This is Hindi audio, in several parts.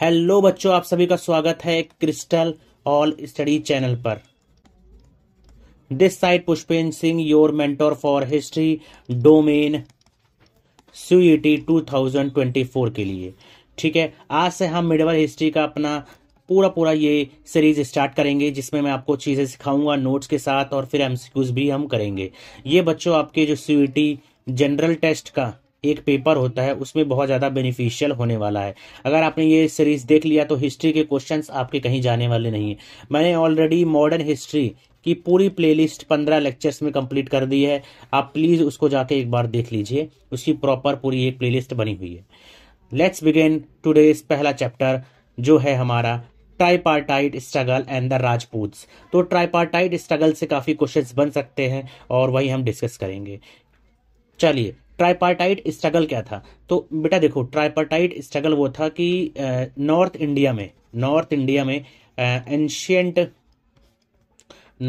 हेलो बच्चों आप सभी का स्वागत है क्रिस्टल ऑल स्टडी चैनल पर this side Pushpendra Singh your mentor for history domain CET 2024 के लिए ठीक है आज से हम मिडवल हिस्ट्री का अपना पूरा पूरा ये सीरीज स्टार्ट करेंगे जिसमें मैं आपको चीज़ें सिखाऊंगा नोट्स के साथ और फिर एमसीक्यूज भी हम करेंगे ये बच्चों आपके जो सीईटी जनरल टेस्ट का एक पेपर होता है उसमें बहुत ज़्यादा बेनिफिशियल होने वाला है अगर आपने ये सीरीज देख लिया तो हिस्ट्री के क्वेश्चन आपके कहीं जाने वाले नहीं है मैंने ऑलरेडी मॉडर्न हिस्ट्री की पूरी प्लेलिस्ट पंद्रह लेक्चर्स में कंप्लीट कर दी है आप प्लीज़ उसको जाके एक बार देख लीजिए उसकी प्रॉपर पूरी एक प्लेलिस्ट बनी हुई है लेट्स बिगेन टूडेज पहला चैप्टर जो है हमारा tripartite struggle and the Rajput तो ट्राईपार्टाइट स्ट्रगल से काफ़ी क्वेश्चंस बन सकते हैं और वही हम डिस्कस करेंगे चलिए ट्राइपार्टाइट स्ट्रगल क्या था तो बेटा देखो ट्राइपार्टाइट स्ट्रगल वो था कि नॉर्थ इंडिया में नॉर्थ इंडिया में एंशियंट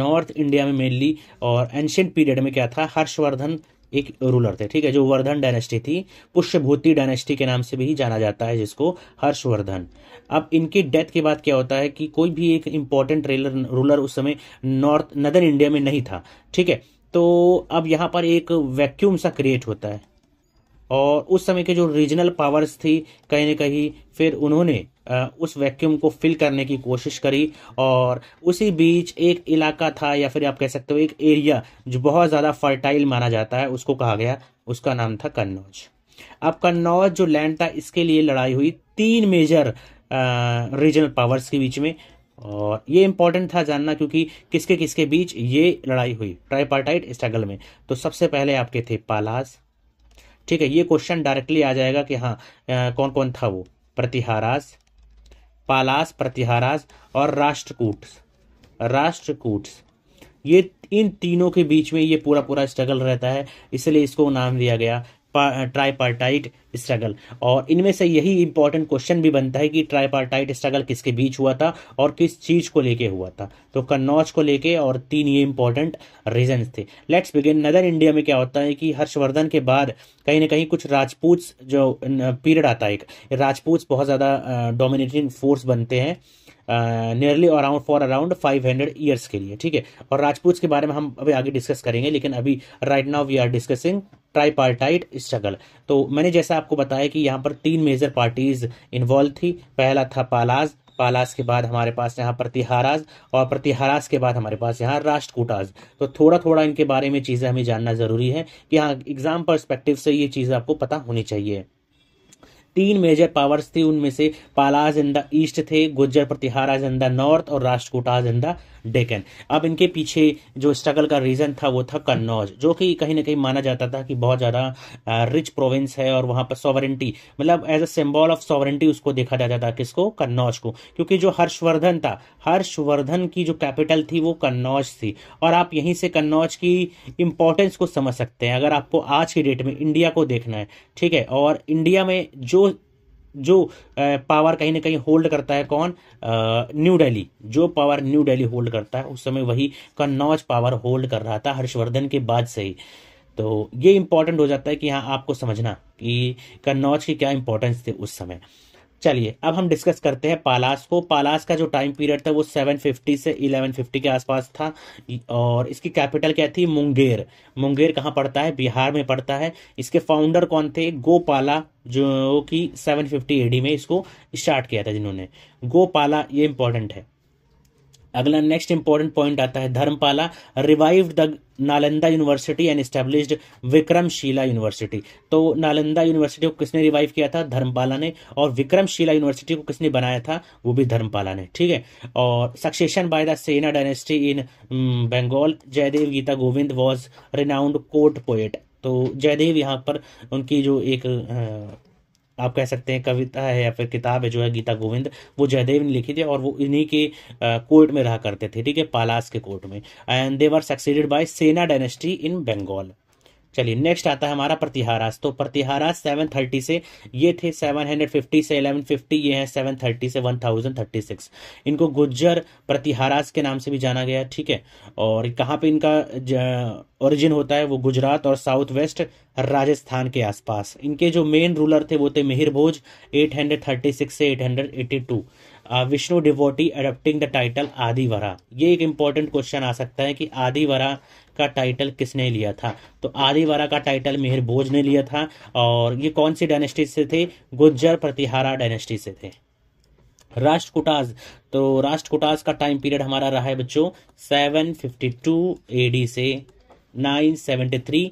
नॉर्थ इंडिया में मेनली और एंशियंट पीरियड में क्या था हर्षवर्धन एक रूलर थे ठीक है जो वर्धन डायनेस्टी थी पुष्यभूति डायनेस्टी के नाम से भी जाना जाता है जिसको हर्षवर्धन अब इनकी डेथ के बाद क्या होता है कि कोई भी एक इंपॉर्टेंट रूलर उस समय नॉर्थ नदर इंडिया में नहीं था ठीक है तो अब यहाँ पर एक वैक्यूम सा क्रिएट होता है और उस समय के जो रीजनल पावर्स थी कहीं ना कहीं फिर उन्होंने उस वैक्यूम को फिल करने की कोशिश करी और उसी बीच एक इलाका था या फिर आप कह सकते हो एक एरिया जो बहुत ज़्यादा फर्टाइल माना जाता है उसको कहा गया उसका नाम था कन्नौज अब कन्नौज जो लैंड था इसके लिए लड़ाई हुई तीन मेजर रीजनल पावर्स के बीच में और ये इंपॉर्टेंट था जानना क्योंकि किसके किसके बीच ये लड़ाई हुई ट्राइपार्टाइट स्ट्रगल में तो सबसे पहले आपके थे पालास ठीक है ये क्वेश्चन डायरेक्टली आ जाएगा कि हाँ आ, कौन कौन था वो प्रतिहारास पालास प्रतिहारास और राष्ट्रकूट्स राष्ट्रकूट्स ये इन तीनों के बीच में ये पूरा पूरा स्ट्रगल रहता है इसलिए इसको नाम दिया गया ट्राईपार्टाइट स्ट्रगल और इनमें से यही इंपॉर्टेंट क्वेश्चन भी बनता है कि ट्राईपार्टाइट स्ट्रगल किसके बीच हुआ था और किस चीज को लेके हुआ था तो कन्नौज को लेके और तीन ये इंपॉर्टेंट रीजन थे लेट्स बिगिन नदर इंडिया में क्या होता है कि हर्षवर्धन के बाद कहीं ना कहीं कुछ राजपूत जो पीरियड आता है एक राजपूत बहुत ज़्यादा डोमिनेटिंग फोर्स बनते हैं nearly around for around five hundred years के लिए ठीक है और राजपूत के बारे में हम अभी आगे डिस्कस करेंगे लेकिन अभी right now we are discussing tripartite struggle तो मैंने जैसा आपको बताया कि यहाँ पर तीन मेजर पार्टीज इन्वॉल्व थी पहला था पालाज पालास के बाद हमारे पास यहाँ प्रतिहाराज और प्रतिहाराज के बाद हमारे पास यहाँ राष्ट्रकूटाज तो थोड़ा थोड़ा इनके बारे में चीज़ें हमें जानना ज़रूरी है कि हाँ एग्ज़ाम परस्पेक्टिव से ये चीज़ आपको पता होनी चाहिए तीन मेजर पावर्स थी उनमें से पालाज इन द ईस्ट थे Gujjar Pratiharas in the north और राष्ट्रकूटाज इन द डेकन अब इनके पीछे जो स्ट्रगल का रीज़न था वो था कन्नौज जो कि कहीं ना कहीं माना जाता था कि बहुत ज़्यादा रिच प्रोविंस है और वहां पर सॉवरेंटी मतलब as a symbol of sovereignty उसको देखा जाता था किसको कन्नौज को क्योंकि जो हर्षवर्धन था हर्षवर्धन की जो कैपिटल थी वो कन्नौज थी और आप यहीं से कन्नौज की इंपॉर्टेंस को समझ सकते हैं अगर आपको आज की डेट में इंडिया को देखना है ठीक है और इंडिया में जो जो पावर कहीं ना कहीं होल्ड करता है कौन न्यू दिल्ली जो पावर न्यू दिल्ली होल्ड करता है उस समय वही कन्नौज पावर होल्ड कर रहा था हर्षवर्धन के बाद से ही तो ये इंपॉर्टेंट हो जाता है कि हाँ आपको समझना कि कन्नौज की क्या इंपॉर्टेंस थी उस समय चलिए अब हम डिस्कस करते हैं पालास को पालास का जो टाइम पीरियड था वो 750 से 1150 के आसपास था और इसकी कैपिटल क्या थी मुंगेर मुंगेर कहाँ पड़ता है बिहार में पड़ता है इसके फाउंडर कौन थे गोपाला जो कि 750 एडी में इसको स्टार्ट किया था जिन्होंने गोपाला ये इंपॉर्टेंट है अगला नेक्स्ट इंपॉर्टेंट पॉइंट आता है Dharmapala revive the Nalanda university and established Vikramshila university तो नालंदा यूनिवर्सिटी को किसने रिवाइव किया था धर्मपाला ने और विक्रमशिला यूनिवर्सिटी को किसने बनाया था वो भी धर्मपाला ने ठीक है और succession by the Sena dynasty in Bengal Jayadev Gita Govind was renowned court poet तो जयदेव यहाँ पर उनकी जो एक आप कह सकते हैं कविता है या फिर किताब है जो है गीता गोविंद वो जयदेव ने लिखी थी और वो इन्हीं के कोर्ट में रहा करते थे ठीक है पालास के कोर्ट में and they were succeeded by Sena dynasty in Bengal चलिए नेक्स्ट आता है हमारा प्रतिहारास तो प्रतिहारास सेवन थर्टी से ये थे सेवन हंड्रेड फिफ्टी से इलेवन फिफ्टी ये हैं सेवन थर्टी से वन थाउजेंड थर्टी सिक्स इनको गुज्जर प्रतिहारास के नाम से भी जाना गया ठीक है और कहाँ पे इनका ओरिजिन होता है वो गुजरात और साउथ वेस्ट राजस्थान के आसपास इनके जो मेन रूलर थे वो थे मिहिर भोज एट से eight Vishnu devotee adopting the title Adivaraha ये एक इंपॉर्टेंट क्वेश्चन आ सकता है कि आदिवरा का टाइटल किसने लिया था तो आदिवरा का टाइटल मेहर बोझ ने लिया था और ये कौन सी डायनेस्टी से थे गुज्जर प्रतिहारा डायनेस्टी से थे राष्ट्रकुटाज तो राष्ट्रकुटाज का टाइम पीरियड हमारा रहा है बच्चों 752 एडी से 973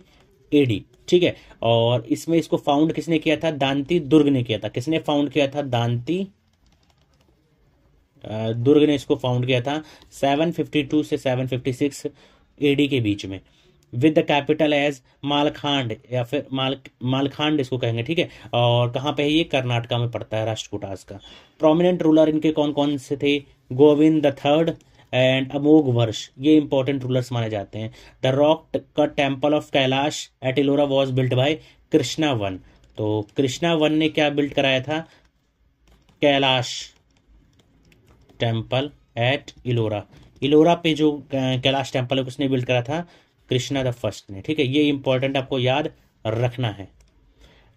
एडी ठीक है और इसमें इसको फाउंड किसने किया था दांती दुर्ग ने किया था किसने फाउंड किया था दांती दुर्ग ने इसको फाउंड किया था 752 से 756 एडी के बीच में with the capital as Malkhand या फिर माल मालखांड इसको कहेंगे ठीक है और कहाँ पे है ये कर्नाटका में पड़ता है राष्ट्रकूटास का प्रोमिनेंट रूलर इनके कौन कौन से थे Govind the third and Amoghavarsha ये इंपॉर्टेंट रूलर्स माने जाते हैं द रॉक का temple of Kailash at was built by Krishna one तो कृष्णा वन ने क्या बिल्ट कराया था कैलाश टेम्पल एट इलोरा इलोरा पे जो कैलाश टेम्पल है उसने बिल्ड करा था कृष्णा द फर्स्ट ने ठीक है ये इंपॉर्टेंट आपको याद रखना है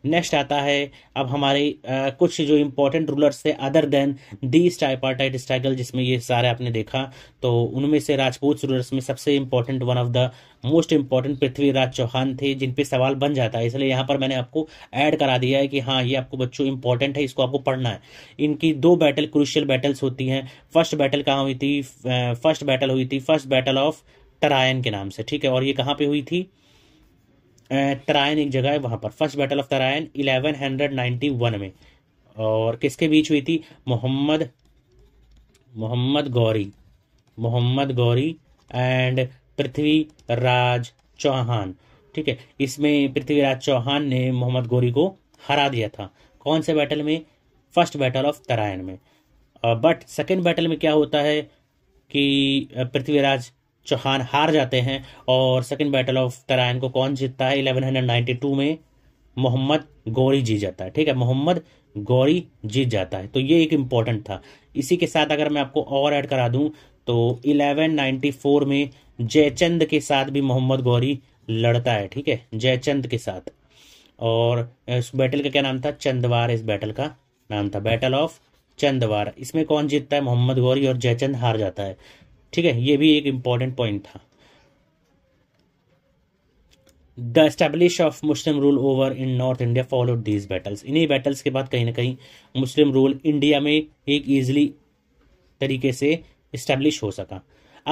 नेक्स्ट आता है अब हमारे आ, कुछ जो इम्पोर्टेंट रूलर्स थे other than the tripartite struggle जिसमें ये सारे आपने देखा तो उनमें से राजपूत रूलर्स में सबसे important one of the most important Prithviraj Chauhan थे जिन पे सवाल बन जाता है इसलिए यहाँ पर मैंने आपको ऐड करा दिया है कि हाँ ये आपको बच्चों इंपॉर्टेंट है इसको आपको पढ़ना है इनकी दो बैटल क्रूशियल बैटल्स होती हैं फर्स्ट बैटल कहाँ हुई थी फर्स्ट बैटल हुई थी फर्स्ट बैटल ऑफ टरायन के नाम से ठीक है और ये कहाँ पे हुई थी तराइन एक जगह है वहां पर फर्स्ट बैटल ऑफ नाइनटी 1191 में और किसके बीच हुई थी मोहम्मद मोहम्मद गौरी मोहम्मद गौरी एंड पृथ्वी राज चौहान ठीक है इसमें पृथ्वीराज चौहान ने मोहम्मद गौरी को हरा दिया था कौन से बैटल में फर्स्ट बैटल ऑफ तरायन में बट सेकेंड बैटल में क्या होता है कि uh, पृथ्वीराज चौहान हार जाते हैं और सेकेंड बैटल ऑफ तराइन को कौन जीतता है टू में मोहम्मद गौरी जीत जाता है ठीक है मोहम्मद गौरी जीत जाता है तो ये एक इम्पॉर्टेंट था इसी के साथ अगर मैं आपको और ऐड करा दूं तो 1194 में जयचंद के साथ भी मोहम्मद गौरी लड़ता है ठीक है जयचंद के साथ और इस बैटल का क्या नाम था चंदवार इस बैटल का नाम था बैटल ऑफ चंदवार इसमें कौन जीतता है मोहम्मद गौरी और जयचंद हार जाता है ठीक है ये भी एक इंपॉर्टेंट पॉइंट था the establish of Muslim rule over in north India followed these battles इन्हीं बैटल्स के बाद कहीं ना कहीं मुस्लिम रूल इंडिया में एक ईजिली तरीके से इस्टेब्लिश हो सका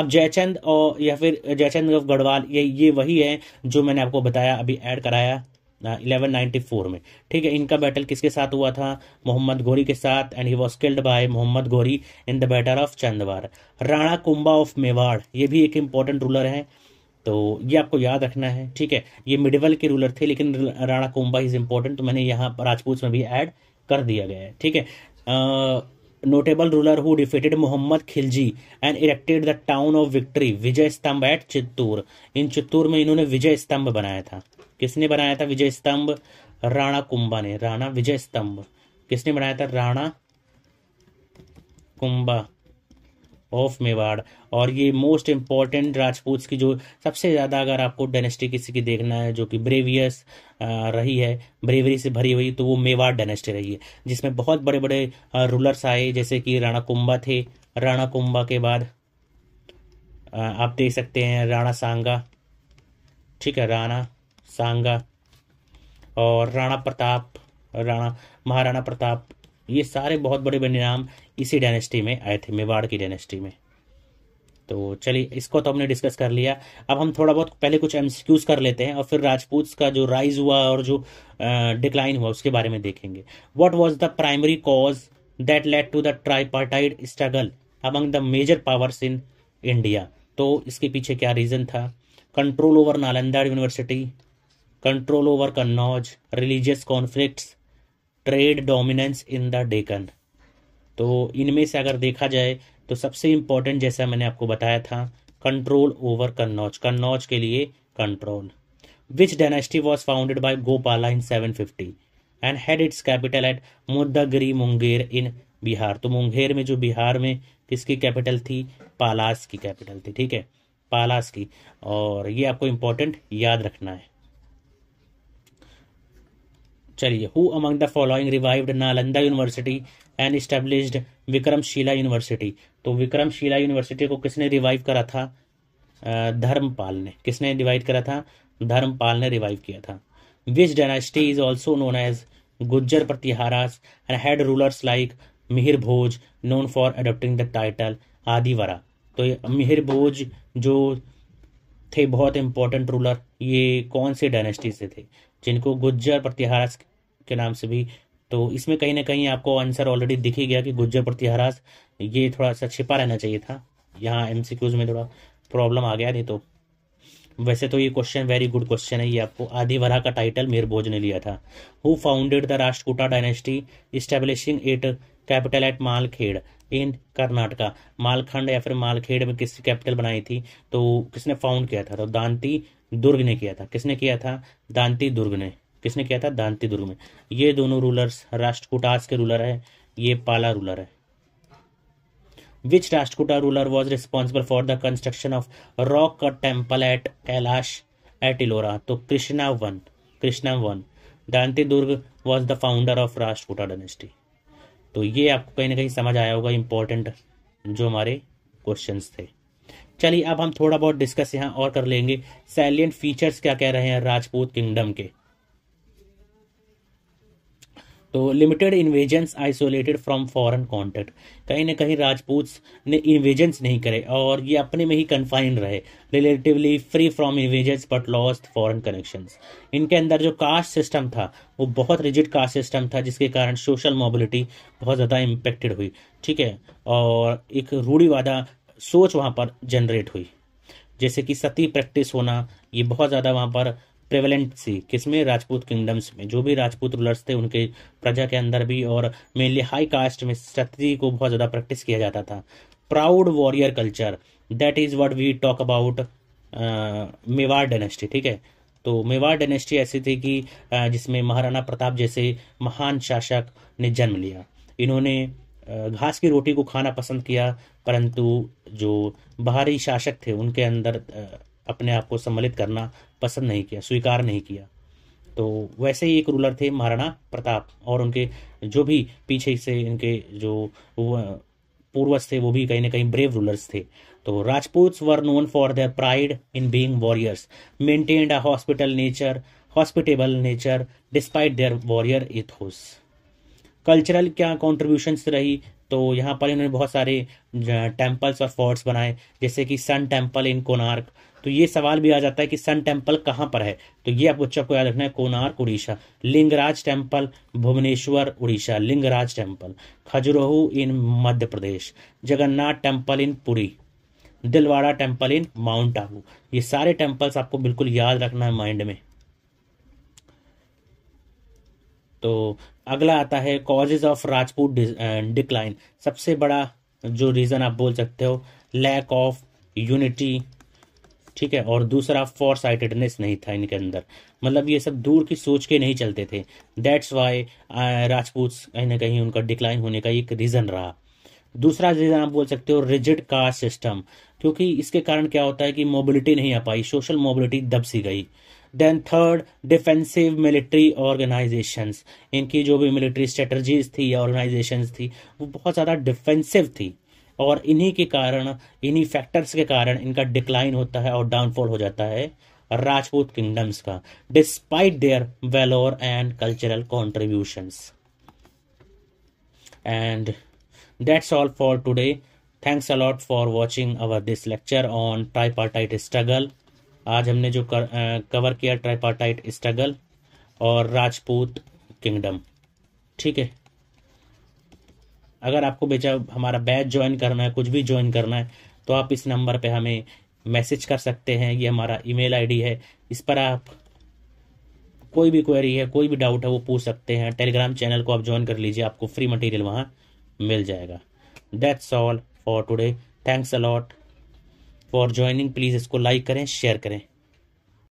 अब जयचंद और या फिर जयचंद गढ़वाल ये ये वही है जो मैंने आपको बताया अभी ऐड कराया इलेवन नाइन्टी फोर में ठीक है इनका बैटल किसके साथ हुआ था मोहम्मद घोरी के साथ and he was killed by Mohammad Ghori in the battle of Chandwar Rana Kumbha of Mewar ये भी एक इंपॉर्टेंट रूलर है तो ये आपको याद रखना है ठीक है ये मिडिवल के रूलर थे लेकिन राणा कुंबा इज इंपॉर्टेंट तो मैंने यहाँ राजपूत में भी एड कर दिया गया है ठीक है notable ruler who defeated Muhammad Khilji and erected the town of victory विजय स्तंभ एट चित्तूर इन चित्तूर में इन्होंने विजय स्तंभ बनाया था किसने बनाया था विजय स्तंभ राणा कुंभा ने राणा विजय स्तंभ किसने बनाया था राणा कुंभा ऑफ मेवाड़ और ये मोस्ट इम्पॉर्टेंट राजपूत की जो सबसे ज़्यादा अगर आपको डायनेस्टी किसी की देखना है जो कि ब्रेवियस रही है ब्रेवरी से भरी हुई तो वो मेवाड़ डायनेस्टी रही है जिसमें बहुत बड़े बड़े रूलर्स आए जैसे कि राणा कुंभा थे राणा कुंभा के बाद आप देख सकते हैं राणा सांगा ठीक है राणा सांगा और राणा प्रताप राणा महाराणा प्रताप ये सारे बहुत बड़े बड़े नाम इसी डायनेस्टी में आए थे मेवाड़ की डायनेस्टी में तो चलिए इसको तो हमने डिस्कस कर लिया अब हम थोड़ा बहुत पहले कुछ एमसीक्यूज कर लेते हैं और फिर राजपूत का जो राइज हुआ और जो डिक्लाइन हुआ उसके बारे में देखेंगे what was the primary cause that led to the tripartite struggle among the major powers in India तो इसके पीछे क्या रीज़न था control over Nalanda university control over Kannauj religious conflicts trade dominance in the Deccan तो इनमें से अगर देखा जाए तो सबसे इम्पोर्टेंट जैसा मैंने आपको बताया था कंट्रोल ओवर कन्नौज कन्नौज के लिए control which dynasty was founded by Gopala in seven fifty and had its capital at Mudgagiri Munger in Bihar तो मुंगेर में जो बिहार में किसकी कैपिटल थी पालास की कैपिटल थी ठीक है पालास की और ये आपको इंपॉर्टेंट याद रखना है चलिए who among the following revived Nalanda university and established Vikramshila university तो विक्रमशिला यूनिवर्सिटी को किसने रिवाइव करा था धर्मपाल ने किसने रिवाइव करा था धर्मपाल ने रिवाइव किया था which dynasty is also known as Gujjar Pratiharas and had rulers like Mihir Bhoj known for adopting the title Adivaraha तो ये मिहिर भोज जो थे बहुत इंपॉर्टेंट रूलर ये कौन से डायनेस्टी से थे जिनको गुज्जर प्रतिहारास के नाम से भी तो इसमें कहीं ना कहीं आपको आंसर ऑलरेडी दिख ही गया कि गुज्जर प्रतिहारास ये थोड़ा सा छिपा रहना चाहिए था यहाँ एम में थोड़ा प्रॉब्लम आ गया नहीं तो वैसे तो ये क्वेश्चन वेरी गुड क्वेश्चन है ये आपको आदिवरा का टाइटल मेर भोज ने लिया था who founded the Rashtrakuta dynasty establishing it capital at Malkhed in Karnataka Malkhand या फिर मालखेड़ में किसकी कैपिटल बनाई थी तो किसने फाउंड किया था तो दांती दुर्ग ने किया था किसने किया था दांती दुर्ग ने किसने किया था दांती दुर्ग में ये दोनों रूलर्स राष्ट्रकूटास के रूलर है ये पाला रूलर है which Rashtrakuta ruler was responsible for the construction of rock temple at Kailash at Ellora तो Krishna one Krishna one Dantidurga was the founder of Rashtrakuta dynasty तो ये आपको कहीं ना कहीं समझ आया होगा इंपॉर्टेंट जो हमारे क्वेश्चंस थे चलिए अब हम थोड़ा बहुत डिस्कस यहाँ और कर लेंगे सैलियंट फीचर्स क्या कह रहे हैं राजपूत किंगडम के तो limited invasions isolated from foreign contact कहीं ना कहीं राजपूत ने इन्वेजन्स नहीं करे और ये अपने में ही कन्फाइन रहे relatively free from invasions but lost foreign connection इनके अंदर जो कास्ट सिस्टम था वो बहुत रिजिड कास्ट सिस्टम था जिसके कारण सोशल मोबिलिटी बहुत ज़्यादा इम्पेक्टेड हुई ठीक है और एक रूढ़ीवादा सोच वहाँ पर जनरेट हुई जैसे कि सती प्रैक्टिस होना ये बहुत ज़्यादा वहाँ पर प्रेवलेंट थी किसमें राजपूत किंगडम्स में जो भी राजपूत रूलर्स थे उनके प्रजा के अंदर भी और मेनली हाई कास्ट में सती को बहुत ज़्यादा प्रैक्टिस किया जाता था proud warrior culture that is what we talk about Mewar dynasty ठीक है तो मेवाड़ डेनेस्टी ऐसी थी कि जिसमें महाराणा प्रताप जैसे महान शासक ने जन्म लिया इन्होंने घास की रोटी को खाना पसंद किया परंतु जो बाहरी शासक थे उनके अंदर अपने आप को सम्मिलित करना पसंद नहीं किया स्वीकार नहीं किया तो वैसे ही एक रूलर थे महाराणा प्रताप और उनके जो भी पीछे से इनके जो पूर्वज थे वो भी कहीं ना कहीं ब्रेव रूलर्स थे तो Rajput were known for their pride in being warriors maintained a hospital nature hospitable nature despite their warrior ethos cultural क्या कॉन्ट्रीब्यूशंस रही तो यहाँ पर इन्होंने बहुत सारे टेम्पल्स और फोर्ट्स बनाए जैसे कि सन टेम्पल इन कोनार्क तो ये सवाल भी आ जाता है कि सन टेम्पल कहाँ पर है तो ये आप बच्चों को याद रखना है Konark Orissa Lingaraj temple Bhubaneswar Orissa Lingaraj temple Khajuraho in Madhya Pradesh Jagannath temple in Puri Dilwara temple in mount Abu ये सारे टेम्पल्स आपको बिल्कुल याद रखना है माइंड में तो अगला आता है कॉजेज ऑफ राजपूत डिक्लाइन सबसे बड़ा जो रीज़न आप बोल सकते हो लैक ऑफ यूनिटी ठीक है और दूसरा फोर साइटेडनेस नहीं था इनके अंदर मतलब ये सब दूर की सोच के नहीं चलते थे दैट्स वाई राजपूत कहीं ना कहीं उनका डिक्लाइन होने का एक रीज़न रहा दूसरा रीज़न आप बोल सकते हो रिजिड कास्ट सिस्टम क्योंकि इसके कारण क्या होता है कि मोबिलिटी नहीं आ पाई सोशल मोबिलिटी दब सी गई then third defensive military organisations इनकी जो भी मिलिट्री स्ट्रेटर्जीज थी या ऑर्गेनाइजेशंस थी वो बहुत ज़्यादा डिफेंसिव थी और इन्हीं के कारण इन्हीं फैक्टर्स के कारण इनका डिक्लाइन होता है और डाउनफॉल हो जाता है राजपूत किंगडम्स का despite their valour and cultural contributions and that's all for today thanks a lot for watching our this lecture on on struggle आज हमने जो कर, आ, कवर किया ट्राइपार्टाइट स्ट्रगल और राजपूत किंगडम ठीक है अगर आपको बेचा हमारा बैच ज्वाइन करना है कुछ भी ज्वाइन करना है तो आप इस नंबर पे हमें मैसेज कर सकते हैं ये हमारा ईमेल आईडी है इस पर आप कोई भी क्वेरी है कोई भी डाउट है वो पूछ सकते हैं टेलीग्राम चैनल को आप ज्वाइन कर लीजिए आपको फ्री मटेरियल वहाँ मिल जाएगा that's all for today thanks a lot for joining please इसको लाइक करें शेयर करें